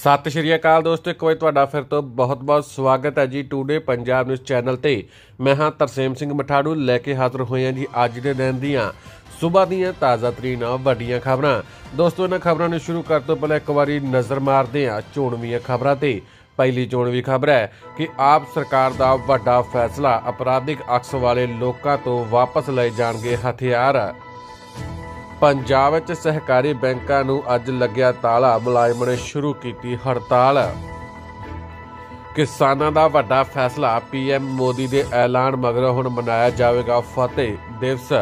ਸਤਿ ਸ਼੍ਰੀ ਅਕਾਲ ਦੋਸਤੋ ਇੱਕ ਵਾਰ ਤੁਹਾਡਾ ਫਿਰ ਤੋਂ ਬਹੁਤ-ਬਹੁਤ ਸਵਾਗਤ ਹੈ ਜੀ ਟੂਡੇ ਪੰਜਾਬ ਨਿਊਜ਼ ਚੈਨਲ ਤੇ ਮੈਂ ਹਾਂ ਤਰਸੇਮ ਸਿੰਘ ਮਠਾੜੂ ਲੈ ਕੇ ਹਾਜ਼ਰ ਹੋਏ ਹਾਂ ਜੀ ਅੱਜ ਦੇ ਦਿਨ ਦੀਆਂ ਸਵੇਰ ਦੀਆਂ ਤਾਜ਼ਾ ਤਰੀਨ ਵੱਡੀਆਂ ਖਬਰਾਂ ਦੋਸਤੋ ਇਹਨਾਂ ਖਬਰਾਂ ਨੂੰ ਸ਼ੁਰੂ ਕਰਨ ਤੋਂ ਪਹਿਲਾਂ ਇੱਕ ਵਾਰੀ ਨਜ਼ਰ ਮਾਰਦੇ ਹਾਂ ਚੋਣਵੀਆਂ ਖਬਰਾਂ ਤੇ ਪਹਿਲੀ ਚੋਣਵੀ ਖਬਰ ਹੈ ਕਿ ਆਪ ਸਰਕਾਰ ਦਾ ਵੱਡਾ ਫੈਸਲਾ ਅਪਰਾਧਿਕ ਅਕਸ ਵਾਲੇ ਲੋਕਾਂ ਤੋਂ ਵਾਪਸ ਲਏ ਜਾਣਗੇ ਹਥਿਆਰ ਪੰਜਾਬ ਵਿੱਚ ਸਹਿਕਾਰੀ ਬੈਂਕਾਂ ਨੂੰ ਅੱਜ ਲੱਗਿਆ ਤਾਲਾ ਮੁਲਾਜ਼ਮਾਂ ਨੇ ਸ਼ੁਰੂ ਕੀਤੀ ਹੜਤਾਲ ਕਿਸਾਨਾਂ ਦਾ ਵੱਡਾ ਫੈਸਲਾ ਪੀਐਮ ਮੋਦੀ ਦੇ ਐਲਾਨ ਮਗਰੋਂ ਹੁਣ ਮਨਾਇਆ ਜਾਵੇਗਾ ਫਤਿਹ ਦਿਵਸ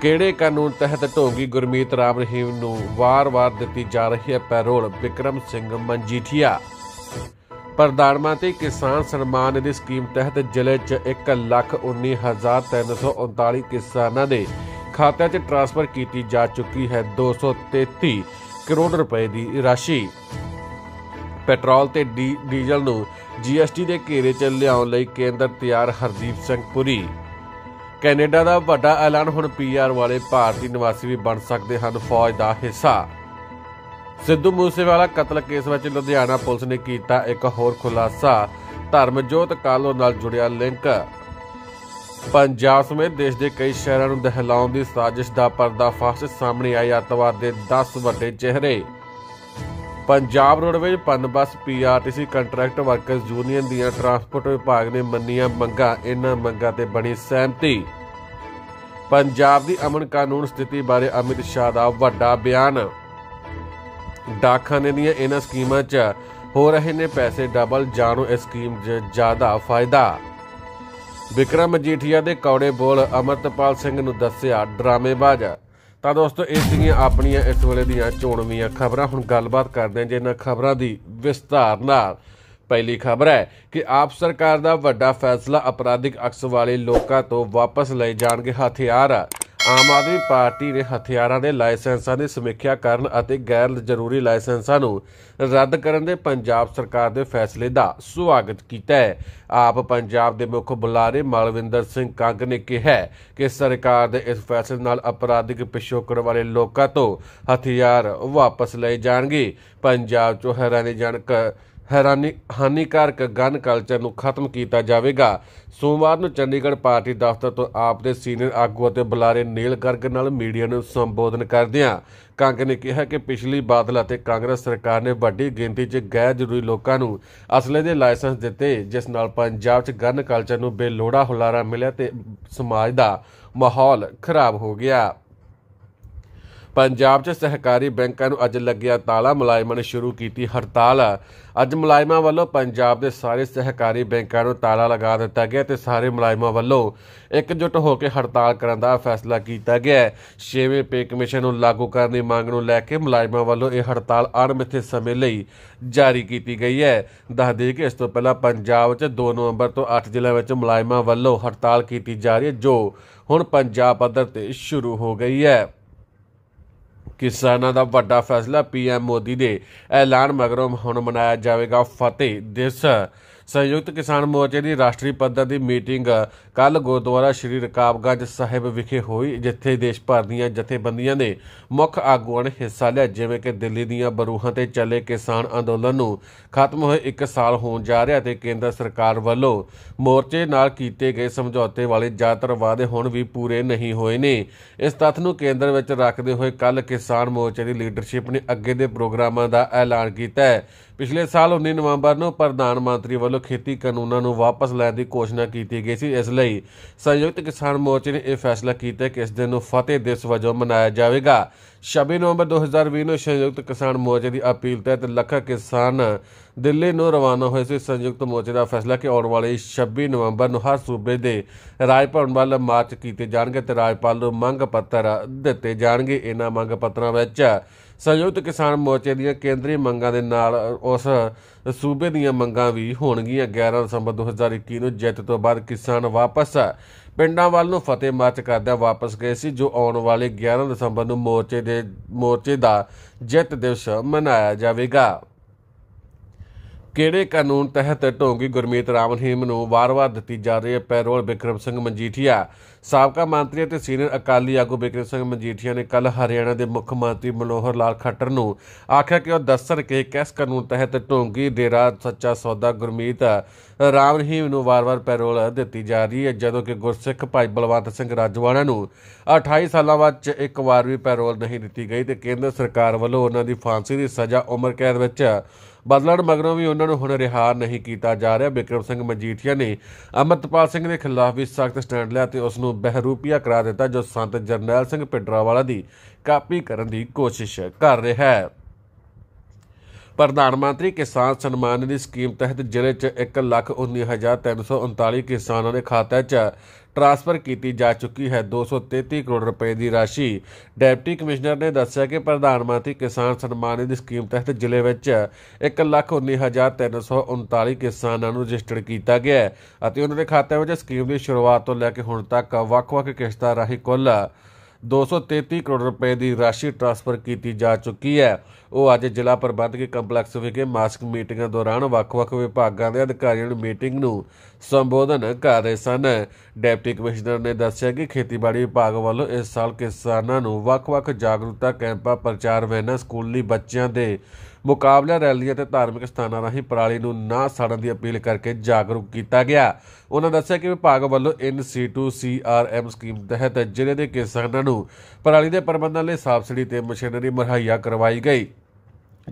ਕਿਹੜੇ ਕਾਨੂੰਨ ਤਹਿਤ ਢੋਗੀ ਗੁਰਮੀਤ ਰਾਮ ਰਹੀਮ ਨੂੰ ਵਾਰ-ਵਾਰ ਦਿੱਤੀ ਜਾ ਰਹੀ ਹੈ ਪੈਰੋਲ ਵਿਕਰਮ ਸਿੰਘ ਮੰਜੀਠੀਆ ਪ੍ਰਧਾਨ ਮੰਤਰੀ ਕਿਸਾਨ ਸਨਮਾਨ ਨਿਧੀ ਸਕੀਮ ਤਹਿਤ ਜ਼ਿਲ੍ਹੇ 'ਚ 1,19,339 ਕਿਸਾਨਾਂ ਦੇ ਖਾਤਿਆਂ 'ਚ ਟ੍ਰਾਂਸਫਰ ਕੀਤੀ ਜਾ ਚੁੱਕੀ ਹੈ 233 ਕਰੋੜ ਰੁਪਏ ਦੀ ਰਾਸ਼ੀ ਪੈਟਰੋਲ ਤੇ ਡੀਜ਼ਲ ਨੂੰ ਜੀਐਸਟੀ ਦੇ ਘੇਰੇ 'ਚ ਲਿਆਉਣ ਲਈ ਕੇਂਦਰ ਤਿਆਰ ਹਰਦੀਪ ਸਿੰਘ ਪੁਰੀ ਕੈਨੇਡਾ ਦਾ ਵੱਡਾ ਐਲਾਨ ਹੁਣ ਪੀਆਰ ਵਾਲੇ ਭਾਰਤੀ ਨਿਵਾਸੀ ਵੀ ਬਣ ਸਕਦੇ ਹਨ ਫੌਜ ਦਾ ਹਿੱਸਾ ਸਿੱਧੂ ਮੂਸੇਵਾਲਾ ਕਤਲ ਕੇਸ ਵਿੱਚ ਲੁਧਿਆਣਾ ਪੁਲਿਸ ਨੇ ਕੀਤਾ ਇੱਕ ਹੋਰ ਖੁਲਾਸਾ ਧਰਮਜੋਤ ਕਾਲੋ ਨਾਲ ਜੁੜਿਆ ਲਿੰਕ ਪੰਜਾਬ ਸਮੇਤ ਦੇਸ਼ ਦੇ ਕਈ ਸ਼ਹਿਰਾਂ ਨੂੰ ਦਹਿਲਾਉਣ ਦੀ ਸਾਜ਼ਿਸ਼ ਦਾ ਪਰਦਾਫਾਸ਼ ਸਾਹਮਣੇ ਆਈ ਅੱਤਵਾਦ ਦੇ 10 ਵੱਡੇ ਚਿਹਰੇ Punjab roadways Punbus PRTC contract workers union ਦੀਆਂ ਟਰਾਂਸਪੋਰਟ ਵਿਭਾਗ ਨੇ ਮੰਨੀਆਂ ਮੰਗਾਂ ਇਹਨਾਂ ਮੰਗਾਂ ਤੇ ਬਣੀ ਸਹਿਮਤੀ ਪੰਜਾਬ ਦੀ ਅਮਨ ਕਾਨੂੰਨ ਸਥਿਤੀ ਬਾਰੇ ਅਮਿਤ ਸ਼ਾਹ ਦਾ ਵੱਡਾ ਬਿਆਨ ਡਾਕਖਾਨੇ ਦੀਆਂ ਇਹਨਾਂ ਸਕੀਮਾਂ 'ਚ ਹੋ ਰਹੇ ਨੇ ਪੈਸੇ ਡਬਲ ਜਾਣੋ ਇਸ ਸਕੀਮ 'ਚ ਜ਼ਿਆਦਾ ਫਾਇਦਾ ਵਿਕਰਮ ਜੀਠੀਆ ਦੇ ਕੌੜੇ ਬੋਲ ਅਮਰਤਪਾਲ ਸਿੰਘ ਨੂੰ ਦੱਸਿਆ ਡਰਾਮੇਬਾਜ਼ ਤਾਂ ਦੋਸਤੋ ਇਹ ਸੀਗੀਆਂ ਆਪਣੀਆਂ ਇਸ ਵੇਲੇ ਦੀਆਂ ਚੋਣਵੀਆਂ ਖਬਰਾਂ ਹੁਣ ਗੱਲਬਾਤ ਕਰਦੇ ਹਾਂ ਜਿਨ੍ਹਾਂ ਖਬਰਾਂ ਦੀ ਵਿਸਤਾਰ ਨਾਲ ਪਹਿਲੀ ਖਬਰ ਹੈ ਕਿ ਆਪ ਸਰਕਾਰ ਦਾ ਵੱਡਾ ਫੈਸਲਾ ਅਪਰਾਧਿਕ ਅਕਸ ਵਾਲੇ ਲੋਕਾਂ ਤੋਂ ਵਾਪਸ ਲਏ ਜਾਣਗੇ ਹਥਿਆਰ ਆਮ ਆਦਮੀ ਪਾਰਟੀ ਨੇ ਹਥਿਆਰਾਂ ਦੇ ਲਾਇਸੈਂਸਾਂ ਦੀ ਸਮੀਖਿਆ ਕਰਨ ਅਤੇ ਗੈਰ ਜ਼ਰੂਰੀ ਲਾਇਸੈਂਸਾਂ ਨੂੰ ਰੱਦ ਕਰਨ ਦੇ ਪੰਜਾਬ ਸਰਕਾਰ ਦੇ ਫੈਸਲੇ ਦਾ ਸਵਾਗਤ ਕੀਤਾ ਹੈ ਆਪ ਪੰਜਾਬ ਦੇ ਮੁੱਖ ਬੁਲਾਰੇ ਮਲਵਿੰਦਰ ਸਿੰਘ ਕੰਗ ਨੇ ਕਿਹਾ ਕਿ ਸਰਕਾਰ ਦੇ ਇਸ ਫੈਸਲੇ ਨਾਲ ਅਪਰਾਧਿਕ ਪਿਛੋਕੜ ਵਾਲੇ ਲੋਕਾਂ ਤੋਂ ਹਥਿਆਰ ਵਾਪਸ ਲਏ ਜਾਣਗੇ ਪੰਜਾਬ ਚੋਂ ਹੈਰਾਨੀ ਜਨਕ ਹੈਰਾਨੀ ਹਾਨੀਕਾਰਕ ਗਨ ਕਲਚਰ ਨੂੰ ਖਤਮ ਕੀਤਾ ਜਾਵੇਗਾ ਸੋਮਵਾਰ ਨੂੰ ਚੰਡੀਗੜ੍ਹ ਪਾਰਟੀ ਦਫ਼ਤਰ ਤੋਂ ਆਪ ਦੇ ਸੀਨੀਅਰ ਆਗੂ ਅਤੇ ਬੁਲਾਰੇ ਨੀਲ ਗਰਗ ਨਾਲ ਮੀਡੀਆ ਨੂੰ ਸੰਬੋਧਨ ਕਰਦਿਆਂ ਕੰਗ ਨੇ ਕਿਹਾ ਕਿ ਪਿਛਲੀ ਬਾਦਲ ਅਤੇ ਕਾਂਗਰਸ ਸਰਕਾਰ ਨੇ ਵੱਡੀ ਗਿਣਤੀ 'ਚ ਗੈਰ ਜ਼ਰੂਰੀ ਲੋਕਾਂ ਨੂੰ ਅਸਲੇ ਦੇ ਲਾਇਸੈਂਸ ਦਿੱਤੇ ਜਿਸ ਨਾਲ ਪੰਜਾਬ 'ਚ ਗਨ ਕਲਚਰ ਨੂੰ ਬੇਲੋੜਾ ਹੁਲਾਰਾ ਮਿਲਿਆ ਤੇ ਸਮਾਜ ਦਾ ਮਾਹੌਲ ਖਰਾਬ ਹੋ ਗਿਆ ਪੰਜਾਬ 'ਚ ਸਹਿਕਾਰੀ ਬੈਂਕਾਂ ਨੂੰ ਅੱਜ ਲੱਗਿਆ ਤਾਲਾ ਮੁਲਾਜ਼ਮਾਂ ਨੇ ਸ਼ੁਰੂ ਕੀਤੀ ਹੜਤਾਲ ਅੱਜ ਮੁਲਾਜ਼ਮਾਂ ਵੱਲੋਂ ਪੰਜਾਬ ਦੇ ਸਾਰੇ ਸਹਿਕਾਰੀ ਬੈਂਕਾਂ ਨੂੰ ਤਾਲਾ ਲਗਾ ਦਿੱਤਾ ਗਿਆ ਤੇ ਸਾਰੇ ਮੁਲਾਜ਼ਮਾਂ ਵੱਲੋਂ ਇਕਜੁੱਟ ਹੋ ਕੇ ਹੜਤਾਲ ਕਰਨ ਦਾ ਫੈਸਲਾ ਕੀਤਾ ਗਿਆ 6ਵੇਂ ਪੇ ਕਮਿਸ਼ਨ ਨੂੰ ਲਾਗੂ ਕਰਨ ਦੀ ਮੰਗ ਨੂੰ ਲੈ ਕੇ ਮੁਲਾਜ਼ਮਾਂ ਵੱਲੋਂ ਇਹ ਹੜਤਾਲ ਅਣਮਿੱਥੇ ਸਮੇਂ ਲਈ ਜਾਰੀ ਕੀਤੀ ਗਈ ਹੈ ਦੱਸ ਦੇ ਕਿ ਇਸ ਤੋਂ ਪਹਿਲਾਂ ਪੰਜਾਬ 'ਚ 2 ਨਵੰਬਰ ਤੋਂ 8 ਜ਼ਿਲ੍ਹਿਆਂ ਵਿੱਚ ਮੁਲਾਜ਼ਮਾਂ ਵੱਲੋਂ ਹੜਤਾਲ ਕੀਤੀ ਜਾ ਰਹੀ ਹੈ ਜੋ ਹੁਣ ਪੰਜਾਬ ਪੱਧਰ ਤੇ ਸ਼ੁਰੂ ਹੋ ਗਈ ਹੈ ਕਿਸਾਨਾਂ ਦਾ ਵੱਡਾ ਫੈਸਲਾ ਪੀਐਮ ਮੋਦੀ ਦੇ ਐਲਾਨ ਮਗਰੋਂ ਹੁਣ ਮਨਾਇਆ ਜਾਵੇਗਾ ਫਤਿਹ ਦਿਵਸ ਸੰਯੁਕਤ ਕਿਸਾਨ ਮੋਰਚੇ ਦੀ ਰਾਸ਼ਟਰੀ ਪੱਧਰ ਦੀ ਮੀਟਿੰਗ ਕੱਲ ਗੁਰਦੁਆਰਾ ਸ਼੍ਰੀ ਰਕਾਬਗੰਜ ਸਾਹਿਬ ਵਿਖੇ ਹੋਈ ਜਿੱਥੇ ਦੇਸ਼ ਭਰ ਦੀਆਂ ਜਥੇਬੰਦੀਆਂ ਨੇ ਮੁੱਖ ਆਗੂਆਂ ਨੇ ਹਿੱਸਾ ਲਿਆ ਜਿਵੇਂ ਕਿ ਦਿੱਲੀ ਦੀਆਂ ਬਰੂਹਾਂ ਤੇ ਚੱਲੇ ਕਿਸਾਨ ਅੰਦੋਲਨ ਨੂੰ ਖਤਮ ਹੋਏ 1 ਸਾਲ ਹੋਣ ਜਾ ਰਿਹਾ ਤੇ ਕੇਂਦਰ ਸਰਕਾਰ ਵੱਲੋਂ ਮੋਰਚੇ ਨਾਲ ਕੀਤੇ ਗਏ ਸਮਝੌਤੇ ਵਾਲੇ ਜ਼ਿਆਦਾਤਰ ਵਾਅਦੇ ਹੁਣ ਵੀ ਪੂਰੇ ਨਹੀਂ ਹੋਏ ਨੇ ਇਸ ਤੱਥ ਨੂੰ ਕੇਂਦਰ ਵਿੱਚ ਰੱਖਦੇ ਹੋਏ ਕੱਲ ਕਿਸਾਨ ਮੋਰਚੇ ਦੀ ਲੀਡਰਸ਼ਿਪ ਨੇ ਅੱਗੇ ਦੇ ਪ੍ਰੋਗਰਾਮਾਂ ਦਾ ਐਲਾਨ ਕੀਤਾ ਹੈ ਪਿਛਲੇ ਸਾਲ 19 ਨਵੰਬਰ ਨੂੰ ਪ੍ਰਧਾਨ ਮੰਤਰੀ ਵੱਲੋਂ ਖੇਤੀ ਕਾਨੂੰਨਾਂ ਨੂੰ ਵਾਪਸ ਲੈਣ ਦੀ ਘੋਸ਼ਣਾ ਕੀਤੀ ਗਈ ਸੀ ਇਸ ਲਈ ਲਈ ਸੰਯੁਕਤ ਕਿਸਾਨ ਮੋਰਚੇ ਨੇ ਇਹ ਫੈਸਲਾ ਕੀਤਾ ਕਿ ਇਸ ਦਿਨ ਨੂੰ ਫਤਿਹ ਦਿਵਸ ਵਜੋਂ ਮਨਾਇਆ ਜਾਵੇਗਾ 26 ਨਵੰਬਰ 2020 ਨੂੰ ਸੰਯੁਕਤ ਕਿਸਾਨ ਮੋਰਚੇ ਦੀ ਅਪੀਲ ਤਹਿਤ ਲੱਖਾਂ ਕਿਸਾਨ ਦਿੱਲੀ ਨੂੰ ਰਵਾਨਾ ਹੋਏ ਸੀ ਸੰਯੁਕਤ ਮੋਰਚੇ ਦਾ ਫੈਸਲਾ ਕਿ ਆਉਣ ਵਾਲੇ 26 ਨਵੰਬਰ ਨੂੰ ਹਰ ਸੂਬੇ ਦੇ ਰਾਜਪਾਲ ਵੱਲ ਮਾਰਚ ਕੀਤੇ ਜਾਣਗੇ ਤੇ ਰਾਜਪਾਲ ਨੂੰ ਮੰਗ ਪੱਤਰ ਦਿੱਤੇ ਜਾਣਗੇ ਇਹਨਾਂ ਮੰਗ ਪੱਤਰਾਂ ਵਿੱਚ ਸੰਯੁਕਤ ਕਿਸਾਨ ਮੋਰਚੇ ਦੀਆਂ ਕੇਂਦਰੀ ਮੰਗਾਂ ਦੇ ਨਾਲ ਉਸ ਸੂਬੇ ਦੀਆਂ ਮੰਗਾਂ ਵੀ ਹੋਣਗੀਆਂ 11 ਦਸੰਬਰ 2021 ਨੂੰ ਜਿੱਤ ਤੋਂ ਬਾਅਦ ਕਿਸਾਨ ਵਾਪਸ ਪਿੰਡਾਂ ਵੱਲ ਨੂੰ ਫਤਿਹ ਮਾਰਚ ਕਰਦਿਆਂ ਵਾਪਸ ਗਏ ਸੀ ਜੋ ਆਉਣ ਵਾਲੇ 11 ਦਸੰਬਰ ਨੂੰ ਮੋਰਚੇ ਦੇ ਮੋਰਚੇ ਦਾ ਜਿੱਤ ਦਿਵਸ ਮਨਾਇਆ ਜਾਵੇਗਾ ਕਿਹੜੇ ਕਾਨੂੰਨ ਤਹਿਤ ਢੋਂਗੀ ਗੁਰਮੀਤ ਰਾਮ ਰਹੀਮ ਨੂੰ ਵਾਰ-ਵਾਰ ਦਿੱਤੀ ਜਾ ਰਹੀ ਹੈ ਪੈਰੋਲ ਬਿਕਰਮ ਸਿੰਘ ਮਨਜੀਠੀਆ ਸਾਬਕਾ ਮੰਤਰੀ ਅਤੇ ਸੀਨੀਅਰ ਅਕਾਲੀ ਆਗੂ ਬਿਕਰਮ ਸਿੰਘ ਮਨਜੀਠੀਆ ਨੇ ਕੱਲ ਹਰਿਆਣਾ ਦੇ ਮੁੱਖ ਮੰਤਰੀ ਮਨੋਹਰ ਲਾਲ ਖੱਟਰ ਨੂੰ ਆਖਿਆ ਕਿ ਉਹ ਦੱਸਣ ਕਿ ਕਿਸ ਕਾਨੂੰਨ ਤਹਿਤ ਢੋਂਗੀ ਡੇਰਾ ਸੱਚਾ ਸੌਦਾ ਗੁਰਮੀਤ ਰਾਮ ਰਹੀਮ ਨੂੰ ਵਾਰ-ਵਾਰ ਪੈਰੋਲ ਦਿੱਤੀ ਜਾ ਰਹੀ ਹੈ ਜਦੋਂ ਕਿ ਗੁਰਸਿੱਖ ਭਾਈ ਬਲਵੰਤ ਸਿੰਘ ਰਾਜਵਾਨਾ ਨੂੰ 28 ਸਾਲਾਂ ਬਾਅਦ ਇੱਕ ਵਾਰ ਵੀ ਪੈਰੋਲ ਨਹੀਂ ਦਿੱਤੀ ਗਈ ਤੇ ਕੇਂਦਰ ਸਰਕਾਰ ਵੱਲੋਂ ਉਹਨਾਂ ਦੀ ਫਾਂਸੀ ਦੀ ਸਜ਼ਾ ਉਮਰ ਕੈਦ ਵਿੱਚ ਬਦਲਣ ਮਗਰੋਂ ਵੀ ਉਹਨਾਂ ਨੂੰ ਹੁਣ ਰਿਹਾ ਨਹੀਂ ਕੀਤਾ ਜਾ ਰਿਹਾ ਬਿਕਰਮ ਸਿੰਘ ਮਜੀਠੀਆ ਨੇ ਅਮਰਤਪਾਲ ਸਿੰਘ ਦੇ ਖਿਲਾਫ ਵੀ ਸਖਤ ਸਟੈਂਡ ਲਿਆ ਤੇ ਉਸ ਨੂੰ ਬਹਿਰੂਪੀਆ ਕਰਾ ਦਿੱਤਾ ਜੋ ਸੰਤ ਜਰਨੈਲ ਸਿੰਘ ਪਿੰਡਰਾਵਾਲਾ ਦੀ ਕਾਪੀ ਕਰਨ ਦੀ ਕੋਸ਼ਿਸ਼ ਕਰ ਰਿਹਾ ਹੈ ਪ੍ਰਧਾਨ ਮੰਤਰੀ ਕਿਸਾਨ ਸਨਮਾਨ ਨਿਧੀ ਸਕੀਮ ਤਹਿਤ ਜ਼ਿਲ੍ਹੇ 'ਚ 1,19,339 ਕਿਸਾਨਾਂ ਦੇ ਖਾਤੇ 'ਚ ਟ੍ਰਾਂਸਫਰ ਕੀਤੀ ਜਾ ਚੁੱਕੀ ਹੈ 233 ਕਰੋੜ ਰੁਪਏ ਦੀ ਰਾਸ਼ੀ ਡਿਪਟੀ ਕਮਿਸ਼ਨਰ ਨੇ ਦੱਸਿਆ ਕਿ ਪ੍ਰਧਾਨ ਮੰਤਰੀ ਕਿਸਾਨ ਸਨਮਾਨ ਨਿਧੀ ਸਕੀਮ ਤਹਿਤ ਜ਼ਿਲ੍ਹੇ ਵਿੱਚ 119339 ਕਿਸਾਨਾਂ ਨੂੰ ਰਜਿਸਟਰ ਕੀਤਾ ਗਿਆ ਹੈ ਅਤੇ ਉਹਨਾਂ ਦੇ ਖਾਤਿਆਂ ਵਿੱਚ ਸਕੀਮ ਦੀ ਸ਼ੁਰੂਆਤ ਤੋਂ ਲੈ ਕੇ ਹੁਣ ਤੱਕ ਵੱਖ-ਵੱਖ ਕਿਸ਼ਤਾਂ ਰਾਹੀਂ ਕੁੱਲ 233 ਕਰੋੜ ਰੁਪਏ ਦੀ ਰਾਸ਼ੀ ਟ੍ਰਾਂਸਫਰ ਕੀਤੀ ਜਾ ਚੁੱਕੀ ਹੈ ਉਹ ਅੱਜ ਜ਼ਿਲ੍ਹਾ ਪ੍ਰਬੰਧਕੀ ਕੰਪਲੈਕਸ ਵਿਖੇ ਮਾਸਕ ਮੀਟਿੰਗਾਂ ਦੌਰਾਨ ਵੱਖ-ਵੱਖ ਵਿਭਾਗਾਂ ਦੇ ਅਧਿਕਾਰੀਆਂ ਨੂੰ ਮੀਟਿੰਗ ਨੂੰ ਸੰਬੋਧਨ ਕਰ ਰਹੇ ਸਨ ਡਿਪਟੀ ਕਮਿਸ਼ਨਰ ਨੇ ਦੱਸਿਆ ਕਿ ਖੇਤੀਬਾੜੀ ਵਿਭਾਗ ਵੱਲੋਂ ਇਸ ਸਾਲ ਕਿਸਾਨਾਂ ਨੂੰ ਵੱਖ-ਵੱਖ ਜਾਗਰੂਕਤਾ ਕੈਂਪਾਂ ਪ੍ਰਚਾਰ ਵੈਨਾਂ ਸਕੂਲੀ ਬੱਚਿਆਂ ਦੇ ਮੁਕਾਬਲਾ ਰੈਲੀਆਂ ਤੇ ਧਾਰਮਿਕ ਸਥਾਨਾਂ ਰਾਹੀਂ ਪਰਾਲੀ ਨੂੰ ਨਾ ਸਾੜਨ ਦੀ ਅਪੀਲ ਕਰਕੇ ਜਾਗਰੂਕ ਕੀਤਾ ਗਿਆ ਉਹਨਾਂ ਦੱਸਿਆ ਕਿ ਵਿਭਾਗ ਵੱਲੋਂ ਇਨ ਆਰ ਐਮ ਸਕੀਮ ਤਹਿਤ ਜ਼ਿਲ੍ਹੇ ਦੇ ਕਿਸਾਨਾਂ ਨੂੰ ਪਰਾਲੀ ਦੇ ਪ੍ਰਬੰਧਨ ਲਈ ਸਬਸਿਡੀ ਤੇ ਮਸ਼ੀਨਰੀ ਮੁਹੱਈਆ ਕਰਵਾਈ ਗਈ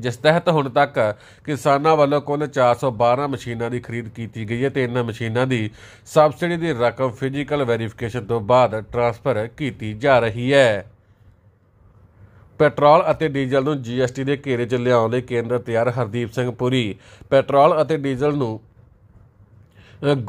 ਜਿਸ ਤਹਿਤ ਹੁਣ ਤੱਕ ਕਿਸਾਨਾਂ ਵੱਲੋਂ ਕੁੱਲ 412 ਮਸ਼ੀਨਾਂ ਦੀ ਖਰੀਦ ਕੀਤੀ ਗਈ ਹੈ ਤੇ ਇਹਨਾਂ ਮਸ਼ੀਨਾਂ ਦੀ ਸਬਸਿਡੀ ਦੀ ਰਕਮ ਫਿਜ਼ੀਕਲ ਵੈਰੀਫਿਕੇਸ਼ਨ ਤੋਂ ਬਾਅਦ ਟ੍ਰਾਂਸਫਰ ਕੀਤੀ ਜਾ ਰਹੀ ਹੈ ਪੈਟਰੋਲ ਅਤੇ ਡੀਜ਼ਲ ਨੂੰ ਜੀਐਸਟੀ ਦੇ ਘੇਰੇ 'ਚ ਲਿਆਉਣ ਲਈ ਕੇਂਦਰ ਤਿਆਰ ਹਰਦੀਪ ਸਿੰਘ ਪੁਰੀ ਪੈਟਰੋਲ ਅਤੇ ਡੀਜ਼ਲ ਨੂੰ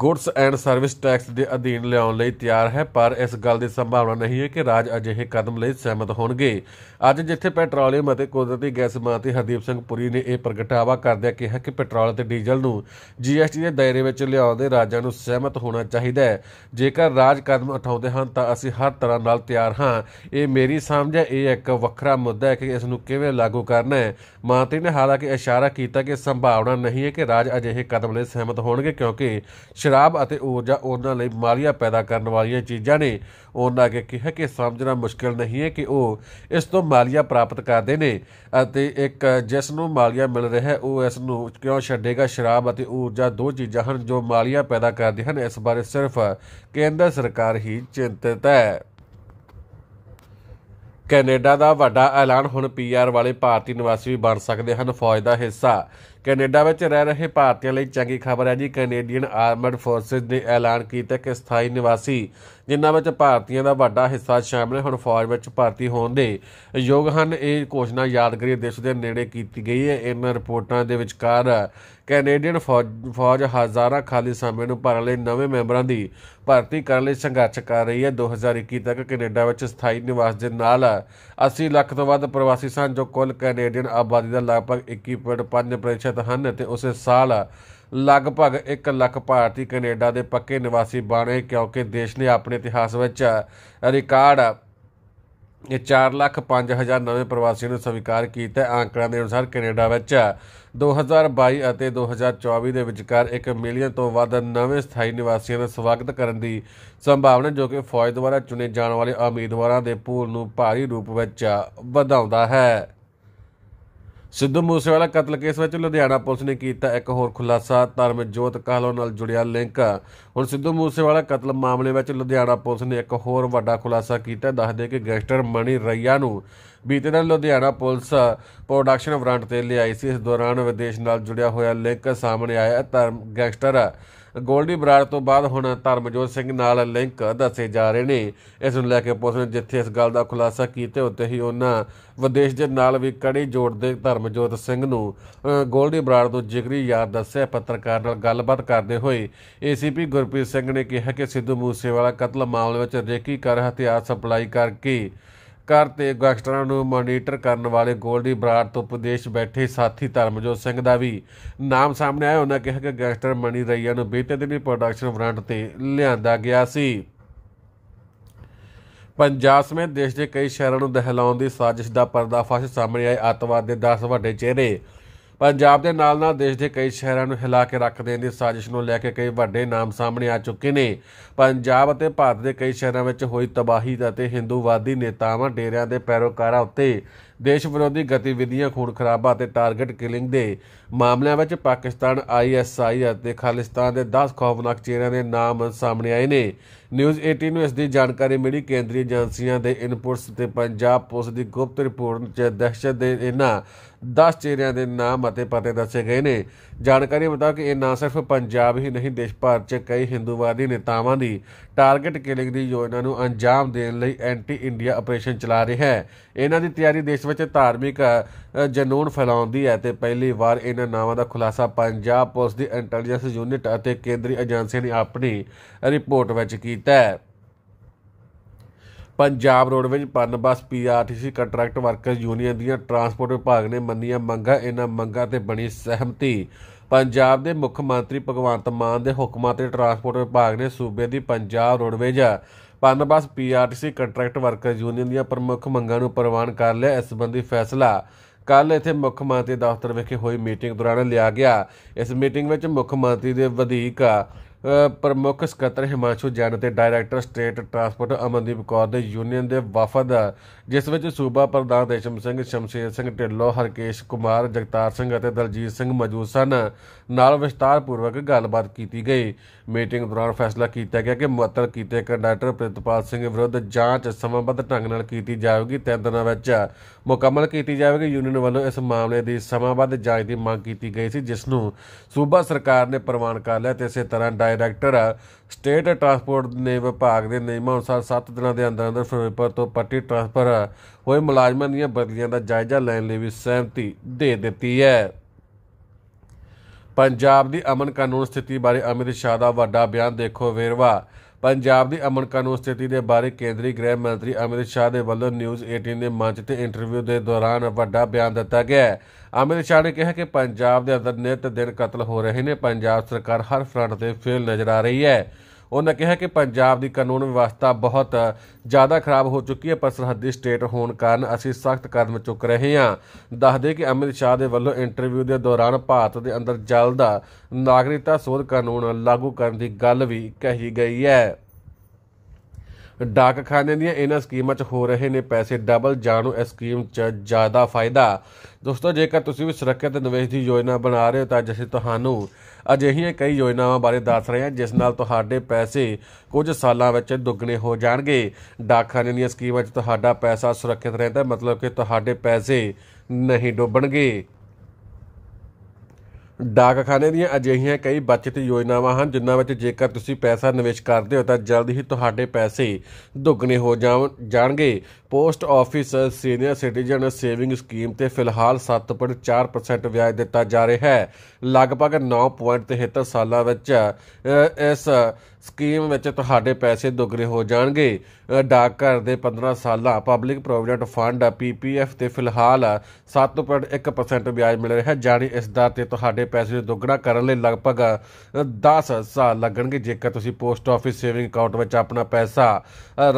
ਗੁੱਡਸ ਐਂਡ ਸਰਵਿਸ ਟੈਕਸ ਦੇ ਅਧੀਨ ਲਿਆਉਣ ਲਈ ਤਿਆਰ ਹੈ ਪਰ ਇਸ ਗੱਲ ਦੀ ਸੰਭਾਵਨਾ ਨਹੀਂ ਹੈ ਕਿ ਰਾਜ ਅਜਿਹੇ ਕਦਮ ਲਈ ਸਹਿਮਤ ਹੋਣਗੇ ਅੱਜ ਜਿੱਥੇ ਪੈਟਰੋਲੀਅਮ ਅਤੇ ਕੁਦਰਤੀ ਗੈਸ ਮੰਤਰੀ ਹਰਦੀਪ ਸਿੰਘ ਪੁਰੀ ਨੇ ਇਹ ਪ੍ਰਗਟਾਵਾ ਕਰਦਿਆਂ ਕਿਹਾ ਕਿ ਪੈਟਰੋਲ ਅਤੇ ਡੀਜ਼ਲ ਨੂੰ ਜੀਐਸਟੀ ਦੇ ਦਾਇਰੇ ਵਿੱਚ ਲਿਆਉਣ ਦੇ ਰਾਜਾਂ ਨੂੰ ਸਹਿਮਤ ਹੋਣਾ ਚਾਹੀਦਾ ਹੈ ਜੇਕਰ ਰਾਜ ਕਦਮ ਉਠਾਉਂਦੇ ਹਨ ਤਾਂ ਅਸੀਂ ਹਰ ਤਰ੍ਹਾਂ ਨਾਲ ਤਿਆਰ ਹਾਂ ਇਹ ਮੇਰੀ ਸਮਝ ਹੈ ਇਹ ਇੱਕ ਵੱਖਰਾ ਮੁੱਦਾ ਹੈ ਕਿ ਇਸ ਨੂੰ ਕਿਵੇਂ ਲਾਗੂ ਕਰਨਾ ਹੈ ਮੰਤਰੀ ਨੇ ਹਾਲਾਂਕਿ ਇਸ਼ਾਰਾ ਕੀਤਾ ਕਿ ਸੰਭਾਵਨਾ ਨਹੀਂ ਹੈ ਕਿ ਰਾਜ ਅਜਿਹੇ ਕਦਮ ਲਈ ਸਹਿਮਤ ਹੋਣਗੇ ਕਿਉਂਕਿ ਸ਼ਰਾਬ ਅਤੇ ਊਰਜਾ ਉਹਨਾਂ ਲਈ ਮਾਲੀਆ ਪੈਦਾ ਕਰਨ ਵਾਲੀਆਂ ਚੀਜ਼ਾਂ ਨੇ ਉਹਨਾਂ ਅਗੇ ਕਿਹਾ ਕਿ ਸਮਝਣਾ ਮੁਸ਼ਕਲ ਨਹੀਂ ਹੈ ਕਿ ਉਹ ਇਸ ਤੋਂ ਮਾਲੀਆ ਪ੍ਰਾਪਤ ਕਰਦੇ ਨੇ ਅਤੇ ਇੱਕ ਜਿਸ ਨੂੰ ਮਾਲੀਆ ਮਿਲ ਰਿਹਾ ਹੈ ਉਹ ਇਸ ਨੂੰ ਕਿਉਂ ਛੱਡੇਗਾ ਸ਼ਰਾਬ ਅਤੇ ਊਰਜਾ ਦੋ ਚੀਜ਼ਾਂ ਹਨ ਜੋ ਮਾਲੀਆ ਪੈਦਾ ਕਰਦੇ ਹਨ ਇਸ ਬਾਰੇ ਸਿਰਫ ਕੇਂਦਰ ਸਰਕਾਰ ਹੀ ਚਿੰਤਤ ਹੈ ਕੈਨੇਡਾ ਦਾ ਵੱਡਾ ਐਲਾਨ ਹੁਣ ਪੀਆਰ ਵਾਲੇ ਭਾਰਤੀ ਨਿਵਾਸੀ ਵੀ ਬਣ ਸਕਦੇ ਹਨ ਫੌਜ ਦਾ ਹਿੱਸਾ ਕੈਨੇਡਾ ਵਿੱਚ ਰਹਿ ਰਹੇ ਭਾਰਤੀਆਂ ਲਈ ਚੰਗੀ ਖਬਰ ਹੈ ਜੀ ਕੈਨੇਡੀਅਨ ਆਰਮਡ ਫੋਰਸਸ ਨੇ ਐਲਾਨ ਕੀਤਾ ਕਿ ਸਥਾਈ ਨਿਵਾਸੀ ਜਿਨ੍ਹਾਂ ਵਿੱਚ ਭਾਰਤੀਆਂ ਦਾ ਵੱਡਾ ਹਿੱਸਾ ਸ਼ਾਮਲ ਹੈ ਹੁਣ ਫੌਜ ਵਿੱਚ ਭਰਤੀ ਹੋਣ ਦੇ ਯੋਗ ਹਨ ਇਹ ਘੋਸ਼ਣਾ ਯਾਦਗਾਰੀ ਦੇਸ਼ ਦੇ ਨੇੜੇ ਕੀਤੀ ਗਈ ਹੈ ਇਹਨਾਂ ਰਿਪੋਰਟਾਂ ਦੇ ਵਿਚਕਾਰ ਕੈਨੇਡੀਅਨ ਫੌਜ ਹਜ਼ਾਰਾਂ ਖਾਲੀ ਸਮੇਂ ਨੂੰ ਭਰਨ ਲਈ ਨਵੇਂ ਮੈਂਬਰਾਂ ਦੀ ਭਰਤੀ ਕਰਨ ਲਈ ਸੰਘਰਸ਼ ਕਰ ਰਹੀ ਹੈ 2021 ਤੱਕ ਕੈਨੇਡਾ ਵਿੱਚ ਸਥਾਈ ਨਿਵਾਸ ਦੇ ਨਾਲ 80 ਲੱਖ ਤੋਂ ਵੱਧ ਪ੍ਰਵਾਸੀ ਸਨ ਜੋ ਕੁੱਲ ਕੈਨੇਡੀਅਨ ਆਬਾਦੀ ਦਾ ਲਗਭਗ 21.5% ਰਹਿਤ ਹਨ ਅਤੇ ਉਸੇ ਸਾਲ ਲਗਭਗ 1 ਲੱਖ ਭਾਰਤੀ ਕੈਨੇਡਾ ਦੇ ਪੱਕੇ ਨਿਵਾਸੀ ਬਣੇ ਕਿਉਂਕਿ ਦੇਸ਼ ਨੇ ਆਪਣੇ ਇਤਿਹਾਸ ਵਿੱਚ ਰਿਕਾਰਡ ਇਹ 4 ਲੱਖ ਹਜ਼ਾਰ ਨਵੇਂ ਪ੍ਰਵਾਸੀਆਂ ਨੂੰ ਸਵੀਕਾਰ ਕੀਤਾ ਹੈ ਅੰਕੜਿਆਂ ਦੇ ਅਨੁਸਾਰ ਕੈਨੇਡਾ ਵਿੱਚ 2022 ਅਤੇ 2024 ਦੇ ਵਿਚਕਾਰ 1 ਮਿਲੀਅਨ ਤੋਂ ਵੱਧ ਨਵੇਂ ਸਥਾਈ ਨਿਵਾਸੀਆਂ ਦਾ ਸਵਾਗਤ ਕਰਨ ਦੀ ਸੰਭਾਵਨਾ ਜੋ ਕਿ ਫੌਜ ਦੁਆਰਾ ਚੁਣੇ ਜਾਣ ਵਾਲੇ ਉਮੀਦਵਾਰਾਂ ਦੇ ਪੂਲ ਨੂੰ ਭਾਰੀ ਰੂਪ ਵਿੱਚ ਵਧਾਉਂਦਾ ਹੈ ਸਿੱਧੂ ਮੂਸੇਵਾਲਾ ਕਤਲ ਕੇਸ ਵਿੱਚ ਲੁਧਿਆਣਾ ਪੁਲਿਸ ਨੇ ਕੀਤਾ ਇੱਕ ਹੋਰ ਖੁਲਾਸਾ ਧਰਮਜੋਤ ਕਾਹਲੋ ਨਾਲ ਜੁੜਿਆ ਲਿੰਕ ਹੁਣ ਸਿੱਧੂ ਮੂਸੇਵਾਲਾ ਕਤਲ ਮਾਮਲੇ ਵਿੱਚ ਲੁਧਿਆਣਾ ਪੁਲਿਸ ਨੇ ਇੱਕ ਹੋਰ ਵੱਡਾ ਖੁਲਾਸਾ ਕੀਤਾ ਦੱਸਦੇ ਕਿ ਗੈਂਗਸਟਰ ਮਣੀ ਰਈਆ ਨੂੰ ਬੀਤੇ ਦਿਨ ਲੁਧਿਆਣਾ ਪੁਲਿਸ ਪ੍ਰੋਡਕਸ਼ਨ ਵਾਰੰਟ ਤੇ ਲਿਆਈ ਸੀ ਇਸ ਦੌਰਾਨ ਵਿਦੇਸ਼ ਨਾਲ ਜੁੜਿਆ ਹੋਇਆ ਲਿੰਕ ਸਾਹਮਣੇ ਆਇਆ ਧਰਮ ਗੈਂਗਸਟਰ ਗੋਲਡੀ ਬਰਾੜ ਤੋਂ ਬਾਅਦ ਹੁਣ ਧਰਮਜੋਤ ਸਿੰਘ ਨਾਲ ਲਿੰਕ ਦੱਸੇ ਜਾ ਰਹੇ ਨੇ ਇਸ ਨੂੰ ਲੈ ਕੇ ਪੁਲਿਸ ਨੇ ਜਿੱਥੇ ਇਸ ਗੱਲ ਦਾ ਖੁਲਾਸਾ ਕੀਤਾ ਉੱਤੇ ਹੀ ਉਹਨਾਂ ਵਿਦੇਸ਼ ਦੇ ਨਾਲ ਵੀ ਕੜੀ ਜੋੜਦੇ ਧਰਮਜੋਤ ਸਿੰਘ ਨੂੰ ਗੋਲਡੀ ਬਰਾੜ ਤੋਂ ਜਿਗਰੀ ਯਾਰ ਦੱਸਿਆ ਪੱਤਰਕਾਰ ਨਾਲ ਗੱਲਬਾਤ ਕਰਦੇ ਹੋਏ ਏਸੀਪੀ ਗੁਰਪ੍ਰੀਤ ਸਿੰਘ ਨੇ ਕਿਹਾ ਕਿ ਸਿੱਧੂ ਮੂਸੇਵਾਲਾ ਕਤਲ ਮਾਮਲੇ ਵਿੱਚ ਰੇਕੀ ਕਰ ਹਥਿਆਰ ਸਪਲਾਈ ਕਰਕੇ ਕਰ ਤੇ ਗੈਂਗਸਟਰਾਂ ਨੂੰ ਮੋਨੀਟਰ ਕਰਨ ਵਾਲੇ ਗੋਲਡੀ ਬਰਾੜ ਤੋਂ ਪ੍ਰਦੇਸ਼ ਬੈਠੇ ਸਾਥੀ ਧਰਮਜੋਤ ਸਿੰਘ ਦਾ ਵੀ ਨਾਮ ਸਾਹਮਣੇ ਆਇਆ ਉਹਨਾਂ ਕਿਹਾ ਕਿ ਗੈਸਟਰ ਮਣੀ ਰਈਆ ਨੂੰ ਬੀਤੇ ਦਿਨੀ ਪ੍ਰੋਡਕਸ਼ਨ ਫਰੰਟ ਤੇ ਲਿਆਂਦਾ ਗਿਆ ਸੀ ਪੰਜਾਬ ਸਮੇਤ ਦੇਸ਼ ਦੇ ਕਈ ਸ਼ਹਿਰਾਂ ਨੂੰ ਦਹਿਲਾਉਣ ਦੀ ਸਾਜ਼ਿਸ਼ ਦਾ ਪਰਦਾਫਾਸ਼ ਸਾਹਮਣੇ ਆਏ ਅਤਵਾਦ ਦੇ 10 ਵੱਡੇ ਚਿਹਰੇ ਪੰਜਾਬ ਦੇ ਨਾਲ ਨਾਲ ਦੇਸ਼ ਦੇ ਕਈ ਸ਼ਹਿਰਾਂ ਨੂੰ ਹਿਲਾ ਕੇ ਰੱਖ ਦੇਣ ਦੀ ਸਾਜ਼ਿਸ਼ ਨੂੰ ਲੈ ਕੇ ਕਈ ਵੱਡੇ ਨਾਮ ਸਾਹਮਣੇ ਆ ਚੁੱਕੇ ਨੇ ਪੰਜਾਬ ਅਤੇ ਭਾਰਤ ਦੇ ਕਈ ਸ਼ਹਿਰਾਂ ਵਿੱਚ ਹੋਈ ਤਬਾਹੀ ਦਾ ਤੇ ਹਿੰਦੂਵਾਦੀ ਨੇਤਾਵਾਂ ਡੇਰਿਆਂ ਦੇ ਪੈਰੋਕਾਰਾਂ ਉੱਤੇ ਦੇਸ਼ ਵਿਰੋਧੀ ਗਤੀਵਿਧੀਆਂ ਖੂਨ ਖਰਾਬਾ ਅਤੇ ਟਾਰਗੇਟ ਕਿਲਿੰਗ ਦੇ ਮਾਮਲਿਆਂ ਵਿੱਚ ਪਾਕਿਸਤਾਨ ਆਈਐਸਆਈ ਅਤੇ ਖਾਲਿਸਤਾਨ ਦੇ 10 ਖੌਫਨਾਕ ਚਿਹਰਿਆਂ ਦੇ ਨਾਮ ਸਾਹਮਣੇ ਆਏ ਨੇ ਨਿਊਜ਼ 18 ਨੂੰ ਇਸ ਦੀ ਜਾਣਕਾਰੀ ਮਿਲੀ ਕੇਂਦਰੀ ਏਜੰਸੀਆਂ ਦੇ ਇਨਪੁਟਸ ਤੇ ਪੰਜਾਬ ਪੁਲਿਸ ਦੀ ਗੁਪਤ ਰਿਪੋਰਟ 'ਚ ਦਹਿਸ਼ਤ ਦੇ ਇਹਨਾਂ 10 ਚਿਹਰਿਆਂ ਦੇ ਨਾਮ ਅਤੇ ਪਤੇ ਦੱਸੇ ਗਏ ਨੇ ਜਾਣਕਾਰੀ ਮੁਤਾਬਕ ਇਹ ਨਾ ਸਿਰਫ ਪੰਜਾਬ ਹੀ ਨਹੀਂ ਦੇਸ਼ ਭਰ 'ਚ ਕਈ ਹਿੰਦੂਵਾਦੀ ਨੇਤਾਵਾਂ ਦੀ ਟਾਰਗੇਟ ਕਿਲਿੰਗ ਦੀ ਯੋਜਨਾ ਨੂੰ ਅੰਜਾਮ ਦੇਣ ਲਈ ਐਂਟੀ ਇੰਡੀਆ ਆਪਰੇਸ਼ਨ ਚਲਾ ਰਿਹਾ ਹੈ ਇਹਨਾਂ ਦੀ ਤਿਆਰੀ ਦੇਸ਼ ਵਿੱਚ ਧਾਰਮਿਕ ਜਨੂਨ ਫੈਲਾਉਂਦੀ ਹੈ ਤੇ ਪਹਿਲੀ ਵਾਰ ਇਹਨਾਂ ਨਾਵਾਂ ਦਾ ਖੁਲਾਸਾ ਪੰਜਾਬ ਪੁਲਿਸ ਦੀ ਇੰਟੈਲੀਜੈਂਸ ਯੂਨਿਟ ਅਤੇ ਕੇਂਦਰੀ ਏਜੰਸੀ ਨੇ ਆਪਣੀ ਰਿਪੋਰਟ ਵਿੱਚ ਕੀਤਾ ਹੈ Punjab roadways Punbus PRTC contract worker union ਦੀਆਂ ਟਰਾਂਸਪੋਰਟ ਵਿਭਾਗ ਨੇ ਮੰਨੀਆਂ ਮੰਗਾਂ ਇਹਨਾਂ ਮੰਗਾਂ ਤੇ ਬਣੀ ਸਹਿਮਤੀ ਪੰਜਾਬ ਦੇ ਮੁੱਖ ਮੰਤਰੀ ਭਗਵੰਤ ਮਾਨ ਦੇ ਹੁਕਮਾਂ ਤੇ ਟਰਾਂਸਪੋਰਟ ਵਿਭਾਗ ਨੇ ਸੂਬੇ ਦੀ Punjab roadways Punbus PRTC contract worker union ਦੀਆਂ ਪ੍ਰਮੁੱਖ ਮੰਗਾਂ ਨੂੰ ਪ੍ਰਵਾਨ ਕਰ ਲਿਆ ਇਸ ਸੰਬੰਧੀ ਫੈਸਲਾ ਕੱਲ ਇਥੇ ਮੁੱਖ ਮੰਤਰੀ ਦਫ਼ਤਰ ਵਿਖੇ ਹੋਈ ਮੀਟਿੰਗ ਦੌਰਾਨ ਲਿਆ ਗਿਆ ਇਸ ਮੀਟਿੰਗ ਵਿੱਚ ਮੁੱਖ ਮੰਤਰੀ ਦੇ ਵਧੀਕ ਪ੍ਰਮੁੱਖ ਸਕੱਤਰ ਹਿਮਾਂਸ਼ੂ ਜੈਨ ਤੇ director state transport Amandeep Kaur ਦੇ ਯੂਨੀਅਨ ਦੇ ਵਫਦ ਜਿਸ ਵਿੱਚ ਸੂਬਾ ਪ੍ਰਧਾਨ ਦੇਸ਼ਮ ਸਿੰਘ ਸ਼ਮਸ਼ੇਰ ਸਿੰਘ ਢਿੱਲੋਂ ਹਰਕੇਸ਼ ਕੁਮਾਰ ਜਗਤਾਰ ਸਿੰਘ ਅਤੇ ਦਲਜੀਤ ਸਿੰਘ ਮੌਜੂਦ ਸਨ ਨਾਲ ਵਿਸਤਾਰਪੂਰਵਕ ਗੱਲਬਾਤ ਕੀਤੀ ਗਈ ਮੀਟਿੰਗ ਦੌਰਾਨ ਫੈਸਲਾ ਕੀਤਾ ਗਿਆ ਕਿ ਮੁਅੱਤਲ ਕੀਤੇ ਕੰਡਕਟਰ ਪ੍ਰਿਤਪਾਲ ਸਿੰਘ ਵਿਰੁੱਧ ਜਾਂਚ ਸਮੇਂਬੱਧ ਢੰਗ ਨਾਲ ਕੀਤੀ ਜਾਵੇਗੀ ਤਿੰਨ ਦਿਨਾਂ ਵਿੱਚ ਮੁਕੰਮਲ ਕੀਤੀ ਜਾਵੇਗੀ ਯੂਨੀਅਨ ਵੱਲੋਂ ਇਸ ਮਾਮਲੇ ਦੀ ਸਮਾਂਬੱਧ ਜਾਂਚ ਦੀ ਮੰਗ ਕੀਤੀ ਗਈ ਸੀ ਜਿਸ ਨੂੰ ਸੂਬਾ ਸਰਕਾਰ ਨੇ ਪ੍ਰਵਾਨ ਕਰ ਲਿਆ ਤੇ ਇਸੇ ਤਰ੍ਹਾਂ ਡਾਇਰੈਕਟਰ ਸਟੇਟ ਟਰਾਂਸਪੋਰਟ ਨੇ ਵਿਭਾਗ ਦੇ ਨਿਯਮਾਂ ਅਨੁਸਾਰ 7 ਦਿਨਾਂ ਦੇ ਅੰਦਰ ਅੰਦਰ ਫਿਰੋਜ਼ਪੁਰ ਤੋਂ ਪੱਟੀ ਟ੍ਰਾਂਸਫਰ ਹੋਏ ਮੁਲਾਜ਼ਮਾਂ ਦੀਆਂ ਬਦਲੀਆਂ ਦਾ ਜਾਇਜ਼ਾ ਲੈਣ ਲਈ ਵੀ ਸਹਿਮਤੀ ਦੇ ਦਿੱਤੀ ਹੈ ਪੰਜਾਬ ਦੀ ਅਮਨ ਕਾਨੂੰਨ ਸਥਿਤੀ ਬਾਰੇ ਅਮਿਤ ਸ਼ਾਹ ਦਾ ਵੱਡਾ ਬਿਆਨ ਦੇਖੋ ਵੇਰਵਾ ਪੰਜਾਬ ਦੀ ਅਮਨ ਕਾਨੂੰਨ ਸਥਿਤੀ ਦੇ ਬਾਰੇ ਕੇਂਦਰੀ ਗ੍ਰਹਿ ਮੰਤਰੀ ਅਮਿਤ ਸ਼ਾਹ ਦੇ ਵੱਲੋਂ ਨਿਊਜ਼ 18 ਦੇ ਮੰਚ ਤੇ ਇੰਟਰਵਿਊ ਦੇ ਦੌਰਾਨ ਵੱਡਾ ਬਿਆਨ ਦਿੱਤਾ ਗਿਆ ਅਮਿਤ ਸ਼ਾਹ ਨੇ ਕਿਹਾ ਕਿ ਪੰਜਾਬ ਦੇ ਅੰਦਰ ਨਿਤ ਦਿਨ ਕਤਲ ਹੋ ਰਹੇ ਨੇ ਪੰਜਾਬ ਸਰਕਾਰ ਹਰ ਫਰੰਟ ਤੇ ਫੇਲ ਨਜ਼ਰ ਆ ਰਹੀ ਹੈ ਉਹਨਾਂ ਕਿਹਾ ਕਿ ਪੰਜਾਬ ਦੀ ਕਾਨੂੰਨ ਵਿਵਸਥਾ ਬਹੁਤ ਜ਼ਿਆਦਾ ਖਰਾਬ ਹੋ ਚੁੱਕੀ ਹੈ ਪਰ ਸਰਹੱਦੀ ਸਟੇਟ ਹੋਣ ਕਾਰਨ ਅਸੀਂ ਸਖਤ ਕਦਮ ਚੁੱਕ ਰਹੇ ਹਾਂ ਦੱਸਦੇ ਕਿ ਅਮਿਤ ਸ਼ਾਹ ਦੇ ਵੱਲੋਂ ਇੰਟਰਵਿਊ ਦੇ ਦੌਰਾਨ ਭਾਰਤ ਦੇ ਅੰਦਰ ਜਲਦਾ ਨਾਗਰਿਕਤਾ ਸੋਧ ਕਾਨੂੰਨ ਲਾਗੂ ਕਰਨ ਦੀ ਗੱਲ ਵੀ ਕਹੀ ਗਈ ਹੈ ਡਾਕਖਾਨੇ ਦੀਆਂ ਇਹਨਾਂ ਸਕੀਮਾਂ 'ਚ ਹੋ ਰਹੇ ਨੇ ਪੈਸੇ ਡਬਲ ਜਾਣੋ ਇਸ ਸਕੀਮ 'ਚ ਜ਼ਿਆਦਾ ਫਾਇਦਾ ਦੋਸਤੋ ਜੇਕਰ ਤੁਸੀਂ ਵੀ ਸੁਰੱਖਿਅਤ ਨਿਵੇਸ਼ ਦੀ ਯੋਜਨਾ ਬਣਾ ਰਹੇ ਹੋ ਤਾਂ ਜਿਵੇਂ ਤੁਹਾਨੂੰ ਅਜਿਹੀਆਂ ਕਈ ਯੋਜਨਾਵਾਂ ਬਾਰੇ ਦੱਸ ਰਹੇ ਹਾਂ ਜਿਸ ਨਾਲ ਤੁਹਾਡੇ ਪੈਸੇ ਕੁਝ ਸਾਲਾਂ ਵਿੱਚ ਦੁੱਗਣੇ ਹੋ ਜਾਣਗੇ ਡਾਕਖਾਨੇ ਦੀਆਂ ਸਕੀਮਾਂ 'ਚ ਤੁਹਾਡਾ ਪੈਸਾ ਸੁਰੱਖਿਅਤ ਰਹਿੰਦਾ ਮਤਲਬ ਕਿ ਤੁਹਾਡੇ ਪੈਸੇ ਨਹੀਂ ਡੁੱਬਣਗੇ ਡਾਕਖਾਨੇ ਦੀਆਂ ਅਜਿਹੀਆਂ ਕਈ ਬਚਤ ਯੋਜਨਾਵਾਂ ਹਨ ਜਿਨ੍ਹਾਂ ਵਿੱਚ ਜੇਕਰ ਤੁਸੀਂ ਪੈਸਾ ਨਿਵੇਸ਼ ਕਰਦੇ ਹੋ ਤਾਂ ਜਲਦ ਹੀ ਤੁਹਾਡੇ ਪੈਸੇ ਦੁੱਗਣੇ ਹੋ ਜਾਣਗੇ post office senior citizen saving scheme ਤੇ ਫਿਲਹਾਲ 7.4% ਵਿਆਜ ਦਿੱਤਾ ਜਾ ਰਿਹਾ ਹੈ ਲਗਭਗ 9.73 ਸਾਲਾਂ ਵਿੱਚ ਇਸ ਸਕੀਮ ਵਿੱਚ ਤੁਹਾਡੇ ਪੈਸੇ ਦੁੱਗਣੇ ਹੋ ਜਾਣਗੇ ਡਾਕ ਘਰ ਦੇ 15 ਸਾਲਾਂ ਪਬਲਿਕ ਪ੍ਰੋਵੀਡੈਂਟ ਫੰਡ ਪੀਪੀਐਫ ਤੇ ਫਿਲਹਾਲ 7.1% ਵਿਆਜ ਮਿਲ ਰਿਹਾ ਹੈ ਜਾਨੀ ਇਸ ਦਰ ਤੇ ਤੁਹਾਡੇ ਪੈਸੇ ਦੁੱਗਣਾ ਕਰਨ ਲਈ ਲਗਭਗ 10 ਸਾਲ ਲੱਗਣਗੇ ਜੇਕਰ ਤੁਸੀਂ ਪੋਸਟ ਆਫਿਸ ਸੇਵਿੰਗ ਅਕਾਊਂਟ ਵਿੱਚ ਆਪਣਾ ਪੈਸਾ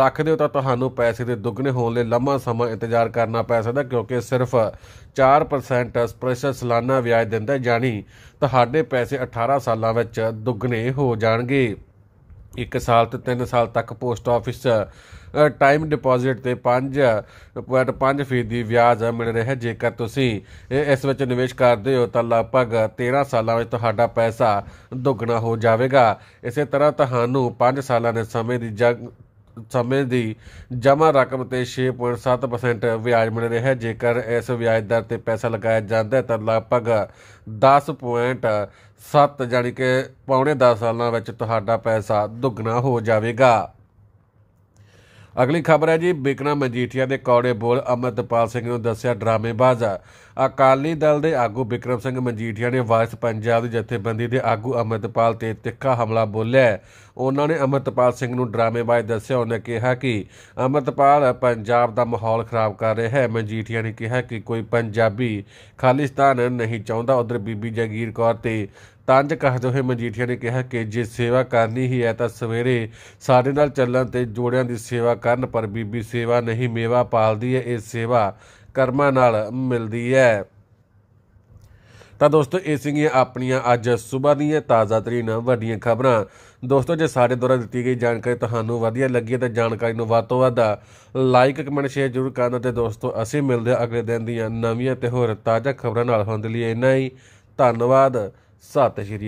ਰੱਖਦੇ ਹੋ ਤਾਂ ਤੁਹਾਨੂੰ ਪੈਸੇ ਦੇ ਦੁੱਗਣੇ ਹੋਣ ਲਈ ਲੰਮਾ ਸਮਾਂ ਇੰਤਜ਼ਾਰ ਕਰਨਾ ਪੈ ਸਕਦਾ ਕਿਉਂਕਿ ਸਿਰਫ 4% ਸਪਰੈਸ਼ਰ ਸਾਲਾਨਾ ਵਿਆਜ ਦਿੰਦਾ ਜਾਨੀ ਤੁਹਾਡੇ ਪੈਸੇ 18 ਸਾਲਾਂ ਵਿੱਚ ਦੁੱਗਣੇ ਹੋ ਜਾਣਗੇ 1 ਸਾਲ ਤੇ 3 ਸਾਲ ਤੱਕ ਪੋਸਟ ਆਫਿਸ ਟਾਈਮ ਡਿਪੋਜ਼ਿਟ ਤੇ 5.5 ਫੀਸਦੀ ਵਿਆਜ ਮਿਲ ਰਿਹਾ ਹੈ ਜੇਕਰ ਤੁਸੀਂ ਇਸ ਵਿੱਚ ਨਿਵੇਸ਼ ਕਰਦੇ ਹੋ ਤਾਂ ਲਗਭਗ 13 ਸਾਲਾਂ ਵਿੱਚ ਤੁਹਾਡਾ ਪੈਸਾ ਦੁੱਗਣਾ ਹੋ ਜਾਵੇਗਾ ਇਸੇ ਤਰ੍ਹਾਂ ਤੁਹਾਨੂੰ 5 ਸਾਲਾਂ ਦੇ ਸਮੇਂ ਦੀ ਸਮੇਂ ਦੀ ਜਮਾ ਰਕਮ ਤੇ 6.7% ਵਿਆਜ ਮਿਲ ਰਿਹਾ ਹੈ ਜੇਕਰ ਇਸ ਵਿਆਜ ਦਰ ਤੇ ਪੈਸਾ ਲਗਾਇਆ ਜਾਂਦਾ ਹੈ ਤਾਂ ਲਗਭਗ 10. 7 ਜਾਨੀ ਕਿ ਪੌਣੇ 10 ਸਾਲਾਂ ਵਿੱਚ ਤੁਹਾਡਾ ਪੈਸਾ ਦੁੱਗਣਾ ਹੋ ਜਾਵੇਗਾ ਅਗਲੀ ਖਬਰ ਹੈ ਜੀ ਬਿਕਨਾ ਮਜੀਠੀਆ ਦੇ ਕੌੜੇ ਬੋਲ ਅਮਰਪਾਲ ਸਿੰਘ ਨੂੰ ਦੱਸਿਆ ਡਰਾਮੇਬਾਜ਼ ਅਕਾਲੀ ਦਲ ਦੇ ਆਗੂ ਬਿਕਰਮ ਸਿੰਘ ਮਜੀਠੀਆ ਨੇ ਵਾਇਸ ਪੰਜਾਬ ਦੀ ਜਥੇਬੰਦੀ ਦੇ ਆਗੂ ਅਮਰਪਾਲ ਤੇ ਤਿੱਖਾ ਹਮਲਾ ਬੋਲਿਆ ਉਹਨਾਂ ਨੇ ਅਮਰਪਾਲ ਸਿੰਘ ਨੂੰ ਡਰਾਮੇਬਾਜ਼ ਦੱਸਿਆ ਉਹਨੇ ਕਿਹਾ ਕਿ ਅਮਰਪਾਲ ਪੰਜਾਬ ਦਾ ਮਾਹੌਲ ਖਰਾਬ ਕਰ ਰਿਹਾ ਹੈ ਮਜੀਠੀਆ ਨੇ ਕਿਹਾ ਕਿ ਕੋਈ ਪੰਜਾਬੀ ਖਾਲਿਸਤਾਨ ਨਹੀਂ ਚਾਹੁੰਦਾ ਉਧਰ ਬੀਬੀ ਜਗੀਰ ਕੌਰ ਤੇ ਤੰਜ ਕਹਦੇ ਹੋਏ ਮਜੀਠੀਆ ਨੇ ਕਿਹਾ ਕਿ ਜੇ ਸੇਵਾ ਕਰਨੀ ਹੀ ਹੈ ਤਾਂ ਸਵੇਰੇ ਸਾਡੇ ਨਾਲ ਚੱਲਣ ਤੇ ਜੋੜਿਆਂ ਦੀ ਸੇਵਾ ਕਰਨ ਪਰ ਬੀਬੀ ਸੇਵਾ ਨਹੀਂ ਮੇਵਾ ਪਾਲਦੀ ਹੈ ਇਹ ਸੇਵਾ ਕਰਮਾਂ ਨਾਲ ਮਿਲਦੀ ਹੈ ਤਾਂ ਦੋਸਤੋ ਇਹ ਸੀਗੀਆਂ ਆਪਣੀਆਂ ਅੱਜ ਸਵੇਰ ਦੀਆਂ ਤਾਜ਼ਾ ਤਰੀਨ ਵੱਡੀਆਂ ਖਬਰਾਂ ਦੋਸਤੋ ਜੇ ਸਾਡੇ ਦੁਆਰਾ ਦਿੱਤੀ ਗਈ ਜਾਣਕਾਰੀ ਤੁਹਾਨੂੰ ਵਧੀਆ ਲੱਗੀ ਤਾਂ ਜਾਣਕਾਰੀ ਨੂੰ ਵੱਧ ਤੋਂ ਵੱਧ ਲਾਈਕ ਕਮੈਂਟ ਸ਼ੇਅਰ ਜ਼ਰੂਰ ਕਰਨਾ ਤੇ ਦੋਸਤੋ ਅਸੀਂ ਮਿਲਦੇ ਆ ਅਗਲੇ ਦਿਨ ਦੀਆਂ ਨਵੀਆਂ ਤੇ ਹੋਰ ਤਾਜ਼ਾ ਖਬਰਾਂ ਨਾਲ ਹੁੰਦੇ ਲਈ ਇੰਨਾ ਹੀ ਧੰਨਵਾਦ Só, tá,